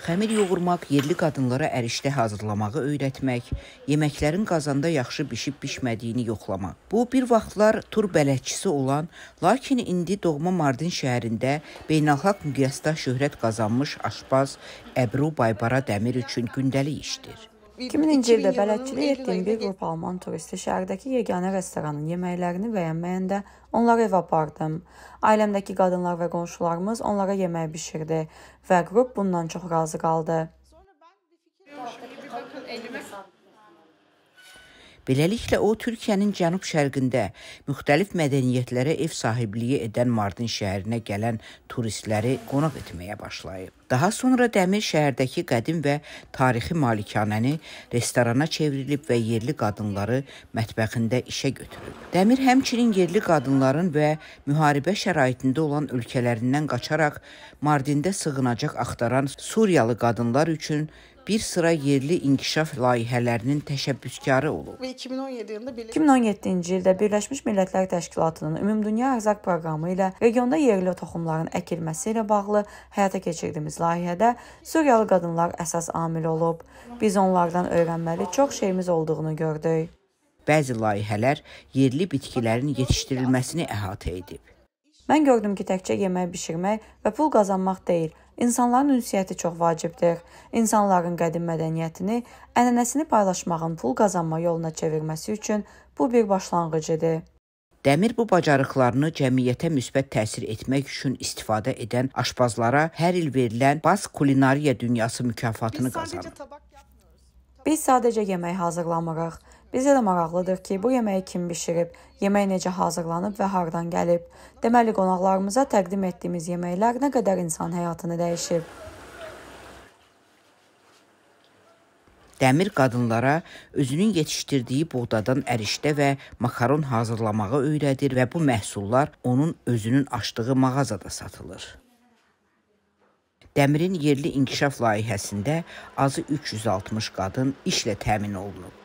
Xəmir yoğurmaq, yerli qadınlara ərişdə hazırlamağı öyrətmək, yeməklərin qazanda yaxşı bişib-bişmədiyini yoxlamaq. Bu bir vaxtlar tur bələdçisi olan, lakin indi doğma Mardin şəhərində beynəlxalq miqyasda şöhrət qazanmış aşpaz Əbru Baybara Dəmir üçün gündəlik işdir. 2000-ci ildə bələdçilik etdiyim bir qrup alman turisti şəhərdəki yeganə restoranın yeməklərini bəyənməyəndə onları evə apardım. Ailəmdəki qadınlar və qonşularımız onlara yemək bişirdi və qrup bundan çox razı qaldı. Beləliklə o Türkiyənin cənub-şərqində müxtəlif mədəniyyətlərə ev sahibliyi edən Mardin şəhərinə gələn turistləri qonaq etməyə başlayıb. Daha sonra Dəmir şəhərdəki qədim və tarixi malikanəni restorana çevrilib və yerli qadınları mətbəxində işə götürüb. Dəmir həmçinin yerli qadınların və müharibə şəraitində olan ölkələrindən qaçaraq Mardində sığınacaq axtaran Suriyalı qadınlar üçün bir sıra yerli inkişaf layihələrinin təşəbbüskarı olub. 2017-ci ildə Birləşmiş Millətlər Təşkilatının Ümumdünya Ərzaq Proqramı ilə regionda yerli toxumların əkilməsi ilə bağlı həyata keçirdiyimiz layihədə Suriyalı qadınlar əsas amil olub. Biz onlardan öyrənməli çox şeyimiz olduğunu gördük. Bəzi layihələr yerli bitkilərin yetişdirilməsini əhatə edib. Mən gördüm ki, təkcə yemək bişirmək və pul qazanmaq deyil, insanların ünsiyyəti çox vacibdir. İnsanların qədim mədəniyyətini, ənənəsini paylaşmağın pul qazanma yoluna çevirməsi üçün bu bir başlanğıc idi. Dəmir bu bacarıqlarını cəmiyyətə müsbət təsir etmək üçün istifadə edən aşpazlara hər il verilən Bas Kulinariya Dünyası mükafatını qazanır. Biz sadəcə yemək hazırlamırıq. Bizə də maraqlıdır ki, bu yeməyi kim bişirib, yemək necə hazırlanıb və hardan gəlib. Deməli, qonaqlarımıza təqdim etdiyimiz yeməklər nə qədər insan həyatını dəyişib. Dəmir qadınlara özünün yetişdirdiyi buğdadan ərişdə və makaron hazırlamağı öyrədir və bu məhsullar onun özünün açdığı mağazada satılır. Dəmirin yerli inkişaf layihəsində azı 360 qadın işlə təmin olunub.